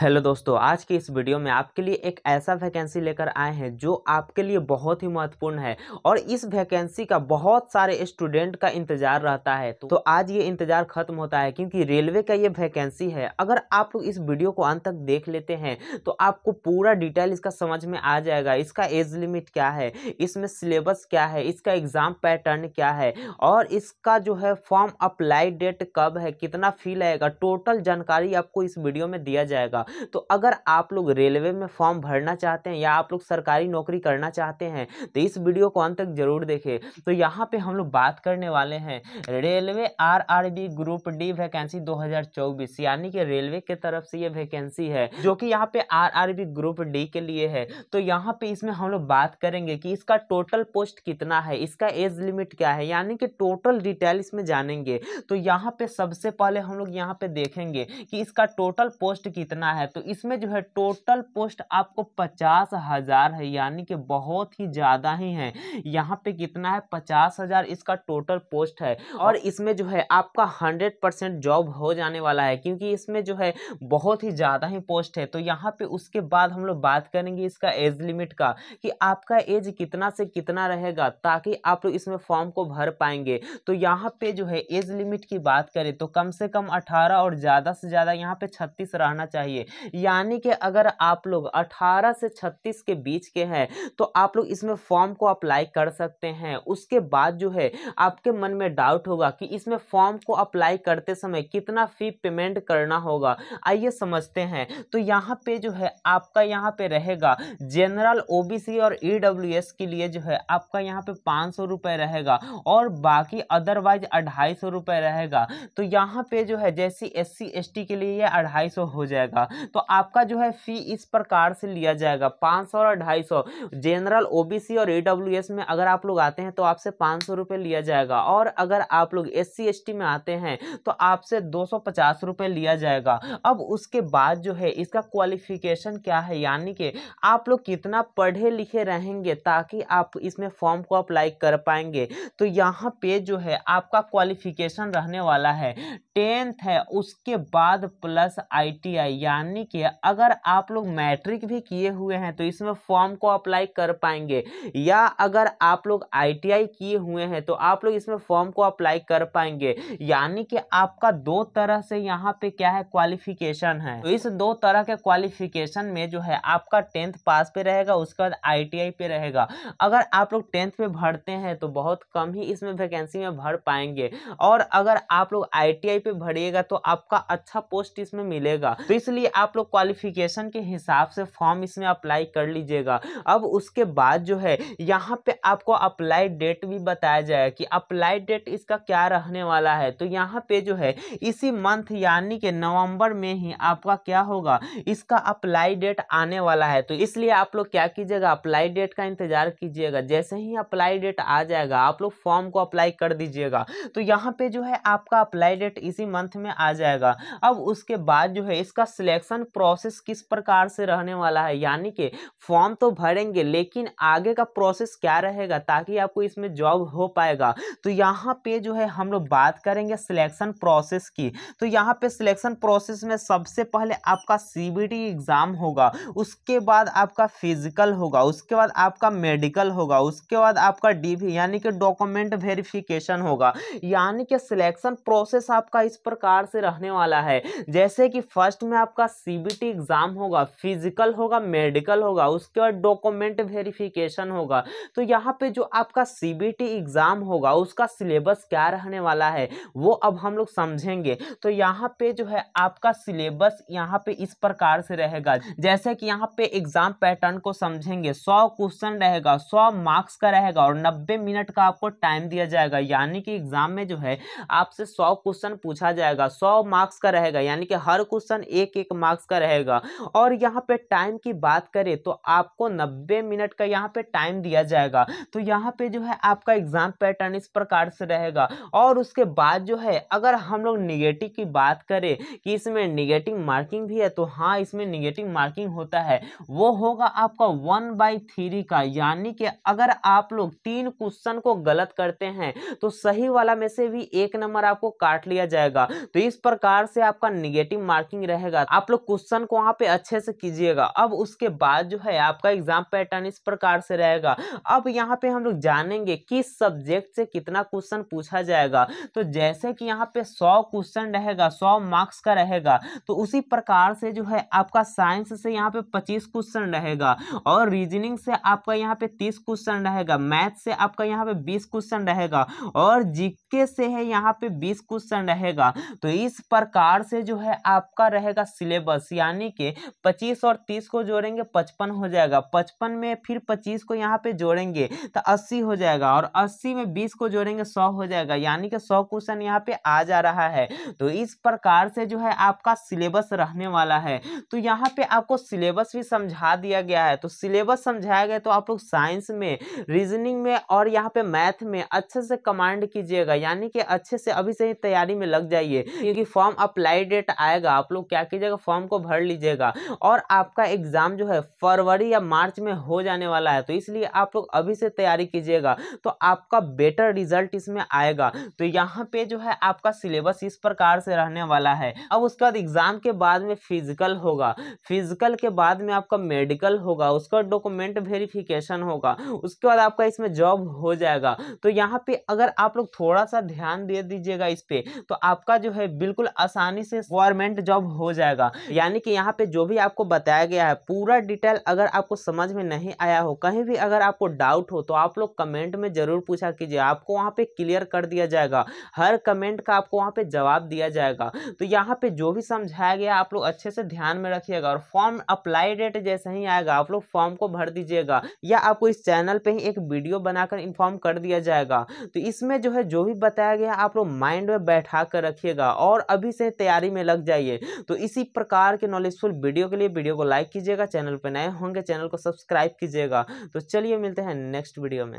hello दोस्तों आज के इस वीडियो में आपके लिए एक ऐसा वैकेंसी लेकर आए हैं जो आपके लिए बहुत ही महत्वपूर्ण है और इस वैकेंसी का बहुत सारे स्टूडेंट का इंतजार रहता है तो, आज ये इंतजार खत्म होता है क्योंकि रेलवे का ये वैकेंसी है अगर आप इस वीडियो को अंत तक देख लेते हैं तो आपको पूरा डिटेल इसका समझ में आ जाएगा इसका एज लिमिट क्या है इसमें सिलेबस क्या है इसका एग्ज़ाम पैटर्न क्या है और इसका जो है फॉर्म अप्लाई डेट कब है कितना फी लगेगा टोटल जानकारी आपको इस वीडियो में दिया जाएगा तो अगर आप लोग रेलवे में फॉर्म भरना चाहते हैं या आप लोग सरकारी नौकरी करना चाहते हैं तो इस वीडियो को अंत तक जरूर देखें तो यहाँ पे हम लोग बात करने वाले हैं railway RRB group D vacancy 2024 यानी कि रेलवे के तरफ से ये वैकेंसी है जो कि यहाँ पे बी ग्रुप डी के लिए है तो यहाँ पे इसमें हम लोग बात करेंगे कि इसका टोटल पोस्ट कितना है इसका एज लिमिट क्या है यानी कि टोटल डिटेल इसमें जानेंगे तो यहाँ पे सबसे पहले हम लोग यहाँ पे देखेंगे कि इसका टोटल पोस्ट कितना है है तो इसमें जो है टोटल पोस्ट आपको पचास हजार है यानी कि बहुत ही ज़्यादा ही है यहाँ पे कितना है पचास हजार इसका टोटल पोस्ट है और इसमें जो है आपका हंड्रेड परसेंट जॉब हो जाने वाला है क्योंकि इसमें जो है बहुत ही ज़्यादा ही पोस्ट है तो यहाँ पे उसके बाद हम लोग बात करेंगे इसका एज लिमिट का कि आपका एज कितना से कितना रहेगा ताकि आप लोग इसमें फॉर्म को भर पाएंगे तो यहाँ पे जो है एज लिमिट की बात करें तो कम से कम अठारह और ज़्यादा से ज़्यादा यहाँ पे छत्तीस रहना चाहिए यानी कि अगर आप लोग 18 से 36 के बीच के हैं तो आप लोग इसमें फॉर्म को अप्लाई कर सकते हैं उसके बाद जो है आपके मन में डाउट होगा कि इसमें फॉर्म को अप्लाई करते समय कितना फ़ी पेमेंट करना होगा आइए समझते हैं तो यहाँ पे जो है आपका यहाँ पे रहेगा जनरल ओ और ई के लिए जो है आपका यहाँ पे पाँच सौ रुपये रहेगा और बाकी अदरवाइज अढ़ाई सौ रुपये रहेगा तो यहाँ पे जो है जैसी एस सी के लिए ये अढ़ाई सौ हो जाएगा तो आपका जो है फी इस प्रकार से लिया जाएगा पाँच सौ और ढाई सौ जनरल सी और एस में अगर आप लोग आते हैं तो आपसे पाँच सौ लिया जाएगा और अगर आप लोग एस सी में आते हैं तो आपसे दो सौ लिया जाएगा अब उसके बाद जो है इसका क्वालिफिकेशन क्या है यानी कि आप लोग कितना पढ़े लिखे रहेंगे ताकि आप इसमें फॉर्म को अप्लाई कर पाएंगे तो यहाँ पे जो है आपका क्वालिफिकेशन रहने वाला है टेंथ है उसके बाद प्लस आई यानी परेशान की है अगर आप लोग मैट्रिक भी किए हुए हैं तो इसमें फॉर्म को अप्लाई कर पाएंगे या अगर आप लोग आईटीआई किए हुए हैं तो आप लोग इसमें फॉर्म को अप्लाई कर पाएंगे यानी कि आपका दो तरह से यहाँ पे क्या है क्वालिफिकेशन है तो इस दो तरह के क्वालिफिकेशन में जो है आपका टेंथ पास पे रहेगा उसके बाद आई पे रहेगा अगर आप लोग टेंथ पे भरते हैं तो बहुत कम ही इसमें वैकेंसी में भर पाएंगे और अगर आप लोग आई पे भरिएगा तो आपका अच्छा पोस्ट इसमें मिलेगा तो इसलिए आप लोग क्वालिफिकेशन के हिसाब से फॉर्म इसमें अप्लाई कर लीजिएगा अब उसके बाद जो है यहाँ पे आपको अप्लाई डेट भी बताया जाएगा कि अप्लाई डेट इसका क्या रहने वाला है तो यहाँ पे जो है इसी मंथ यानी कि नवंबर में ही आपका क्या होगा इसका अप्लाई डेट आने वाला है तो इसलिए आप लोग क्या कीजिएगा अप्लाई डेट का इंतजार कीजिएगा जैसे ही अप्लाई डेट आ जाएगा आप लोग फॉर्म को अप्लाई कर दीजिएगा तो यहाँ पे जो है आपका अप्लाई डेट इसी मंथ में आ जाएगा अब उसके बाद जो है इसका सिलेक्ट सिलेक्शन प्रोसेस किस प्रकार से रहने वाला है यानी कि फॉर्म तो भरेंगे लेकिन आगे का प्रोसेस क्या रहेगा ताकि आपको इसमें जॉब हो पाएगा तो यहाँ पे जो है हम लोग बात करेंगे सिलेक्शन प्रोसेस की तो यहाँ पे सिलेक्शन प्रोसेस में सबसे पहले आपका सी एग्ज़ाम होगा उसके बाद आपका फिजिकल होगा उसके बाद आपका मेडिकल होगा उसके बाद आपका डी यानी कि डॉक्यूमेंट वेरिफिकेशन होगा यानी कि सिलेक्शन प्रोसेस आपका इस प्रकार से रहने वाला है जैसे कि फर्स्ट में आपका सीबीटी एग्जाम होगा फिजिकल होगा मेडिकल होगा उसके बाद डॉक्यूमेंट वेरिफिकेशन होगा तो यहाँ पे जो आपका सीबीटी एग्जाम होगा उसका सिलेबस क्या रहने वाला है वो अब हम लोग समझेंगे तो यहाँ पे जो है आपका सिलेबस यहाँ पे इस प्रकार से रहेगा जैसे कि यहाँ पे एग्जाम पैटर्न को समझेंगे सौ क्वेश्चन रहेगा सौ मार्क्स का रहेगा और नब्बे मिनट का आपको टाइम दिया जाएगा यानी कि एग्जाम में जो है आपसे सौ क्वेश्चन पूछा जाएगा सौ मार्क्स का रहेगा यानी कि हर क्वेश्चन एक एक मार्क्स का रहेगा और यहाँ पे टाइम की बात करें तो आपको नब्बे मिनट का यहाँ पे टाइम दिया जाएगा तो यहाँ पे जो है आपका एग्जाम पैटर्न इस प्रकार से रहेगा और उसके बाद जो है अगर हम लोग निगेटिव की बात करें कि इसमें निगेटिव मार्किंग भी है तो हाँ इसमें निगेटिव मार्किंग होता है वो होगा आपका वन बाई थ्री का यानी कि अगर आप लोग तीन क्वेश्चन को गलत करते हैं तो सही वाला में से भी एक नंबर आपको काट लिया जाएगा तो इस प्रकार से आपका निगेटिव मार्किंग रहेगा आप लोग क्वेश्चन को वहाँ पे अच्छे से कीजिएगा अब उसके बाद जो है आपका एग्जाम पैटर्न इस प्रकार से रहेगा अब यहाँ पे हम लोग जानेंगे किस सब्जेक्ट से कितना क्वेश्चन पूछा जाएगा तो जैसे कि यहाँ पे सौ क्वेश्चन रहेगा सौ मार्क्स का रहेगा तो उसी प्रकार से जो है आपका साइंस से यहाँ पे पच्चीस क्वेश्चन रहेगा और रीजनिंग से आपका यहाँ पे तीस क्वेश्चन रहेगा मैथ से आपका यहाँ पे बीस क्वेश्चन रहेगा और जीके से है यहाँ पे बीस क्वेश्चन रहेगा तो इस प्रकार से जो है आपका रहेगा सिलेबस बस यानी कि पच्चीस और तीस को जोड़ेंगे पचपन हो जाएगा पचपन में फिर पच्चीस को यहाँ पे जोड़ेंगे तो अस्सी हो जाएगा और अस्सी में बीस को जोड़ेंगे सौ हो जाएगा यानी कि सौ क्वेश्चन यहाँ पे आ जा रहा है तो इस प्रकार से जो है आपका सिलेबस रहने वाला है तो यहाँ पे आपको सिलेबस भी समझा दिया गया है तो सिलेबस समझाया गया तो आप लोग साइंस में रीजनिंग में और यहाँ पे मैथ में अच्छे से कमांड कीजिएगा यानी कि अच्छे से अभी से ही तैयारी में लग जाइए क्योंकि फॉर्म अप्लाई डेट आएगा आप लोग क्या कीजिएगा फॉर्म को भर लीजिएगा और आपका एग्ज़ाम जो है फरवरी या मार्च में हो जाने वाला है तो इसलिए आप लोग अभी से तैयारी कीजिएगा तो आपका बेटर रिजल्ट इसमें आएगा तो यहाँ पे जो है आपका सिलेबस इस प्रकार से रहने वाला है अब उसके बाद एग्ज़ाम के बाद में फिजिकल होगा फिजिकल के बाद में आपका मेडिकल होगा उसका डॉक्यूमेंट वेरिफिकेशन होगा उसके बाद आपका इसमें जॉब हो जाएगा तो यहाँ पे अगर आप लोग थोड़ा सा ध्यान दे दीजिएगा इस पर तो आपका जो है बिल्कुल आसानी से गवर्नमेंट जॉब हो जाएगा होगा यानी कि यहाँ पे जो भी आपको बताया गया है पूरा डिटेल अगर आपको समझ में नहीं आया हो कहीं भी अगर आपको डाउट हो तो आप लोग कमेंट में ज़रूर पूछा कीजिए आपको वहाँ पे क्लियर कर दिया जाएगा हर कमेंट का आपको वहाँ पे जवाब दिया जाएगा तो यहाँ पे जो भी समझाया गया आप लोग अच्छे से ध्यान में रखिएगा और फॉर्म अप्लाई डेट जैसे ही आएगा आप लोग फॉर्म को भर दीजिएगा या आपको इस चैनल पर ही एक वीडियो बनाकर इन्फॉर्म कर दिया जाएगा तो इसमें जो है जो भी बताया गया आप लोग माइंड में बैठा कर रखिएगा और अभी से तैयारी में लग जाइए तो इसी प्रकार के नॉलेजफुल वीडियो के लिए वीडियो को लाइक कीजिएगा चैनल पर नए होंगे चैनल को सब्सक्राइब कीजिएगा तो चलिए मिलते हैं नेक्स्ट वीडियो में